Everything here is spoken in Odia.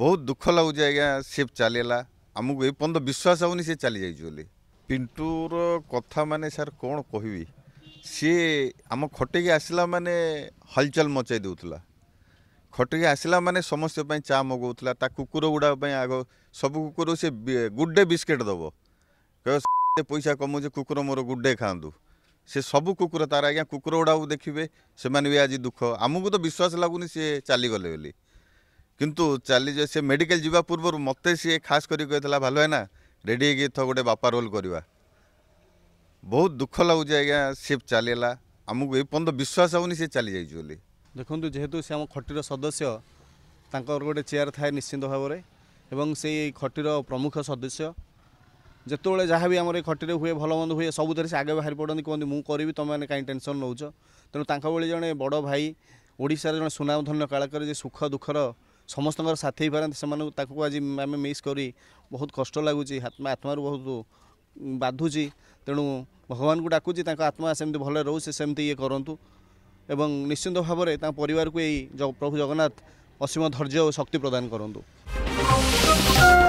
ବହୁତ ଦୁଃଖ ଲାଗୁଛି ଆଜ୍ଞା ସେ ଚାଲିଗଲା ଆମକୁ ଏପର୍ଯ୍ୟନ୍ତ ବିଶ୍ୱାସ ହେଉନି ସେ ଚାଲିଯାଇଛି ବୋଲି ପିଣ୍ଟୁର କଥା ମାନେ ସାର୍ କ'ଣ କହିବି ସିଏ ଆମ ଖଟିକି ଆସିଲା ମାନେ ହଲଚଲ ମଚାଇ ଦେଉଥିଲା ଖଟିକି ଆସିଲା ମାନେ ସମସ୍ତଙ୍କ ପାଇଁ ଚା' ମଗାଉଥିଲା ତା କୁକୁର ଗୁଡ଼ାକ ପାଇଁ ଆଗ ସବୁ କୁକୁର ସେ ଗୁଡ଼ ଡେ ବିସ୍କେଟ୍ ଦେବ କହିବ ପଇସା କମାଉଛି କୁକୁର ମୋର ଗୁଡ଼ ଡେ ଖାଆନ୍ତୁ ସେ ସବୁ କୁକୁର ତାର ଆଜ୍ଞା କୁକୁର ଗୁଡ଼ାକୁ ଦେଖିବେ ସେମାନେ ବି ଆଜି ଦୁଃଖ ଆମକୁ ତ ବିଶ୍ୱାସ ଲାଗୁନି ସିଏ ଚାଲିଗଲେ ବୋଲି କିନ୍ତୁ ଚାଲି ଯାଏ ସେ ମେଡ଼ିକାଲ ଯିବା ପୂର୍ବରୁ ମୋତେ ସିଏ ଖାସ୍ କରି କହିଥିଲା ଭାଲୁ ଭାଇନା ରେଡ଼ି ହେଇକି ଥ ଗୋଟେ ବାପା ରୋଲ୍ କରିବା ବହୁତ ଦୁଃଖ ଲାଗୁଛି ଆଜ୍ଞା ସେ ଚାଲିଲା ଆମକୁ ଏପର୍ଯ୍ୟନ୍ତ ବିଶ୍ୱାସ ହେଉନି ସେ ଚାଲିଯାଇଛି ବୋଲି ଦେଖନ୍ତୁ ଯେହେତୁ ସେ ଆମ ଖଟିର ସଦସ୍ୟ ତାଙ୍କର ଗୋଟେ ଚେୟାର ଥାଏ ନିଶ୍ଚିନ୍ତ ଭାବରେ ଏବଂ ସେ ଏଇ ଖଟିର ପ୍ରମୁଖ ସଦସ୍ୟ ଯେତେବେଳେ ଯାହା ବି ଆମର ଏଇ ଖଟିରେ ହୁଏ ଭଲମନ୍ଦ ହୁଏ ସବୁଥିରେ ସେ ଆଗେ ବାହାରି ପଡ଼ନ୍ତି କୁହନ୍ତି ମୁଁ କରିବି ତୁମେମାନେ କାହିଁ ଟେନସନ୍ ନେଉଛ ତେଣୁ ତାଙ୍କ ଭଳି ଜଣେ ବଡ଼ ଭାଇ ଓଡ଼ିଶାରେ ଜଣେ ସୁନାମଧନ୍ୟ କାଳ କରେ ଯେ ସୁଖ ଦୁଃଖର ସମସ୍ତଙ୍କର ସାଥୀ ହେଇପାରନ୍ତି ସେମାନଙ୍କୁ ତାକୁ ଆଜି ଆମେ ମିସ୍ କରି ବହୁତ କଷ୍ଟ ଲାଗୁଛି ଆତ୍ମାରୁ ବହୁତ ବାଧୁଛି ତେଣୁ ଭଗବାନଙ୍କୁ ଡାକୁଛି ତାଙ୍କ ଆତ୍ମା ସେମିତି ଭଲରେ ରହୁ ସେ ସେମିତି ଇଏ କରନ୍ତୁ ଏବଂ ନିଶ୍ଚିନ୍ତ ଭାବରେ ତାଙ୍କ ପରିବାରକୁ ଏଇ ପ୍ରଭୁ ଜଗନ୍ନାଥ ଅସୀମ ଧୈର୍ଯ୍ୟ ଓ ଶକ୍ତି ପ୍ରଦାନ କରନ୍ତୁ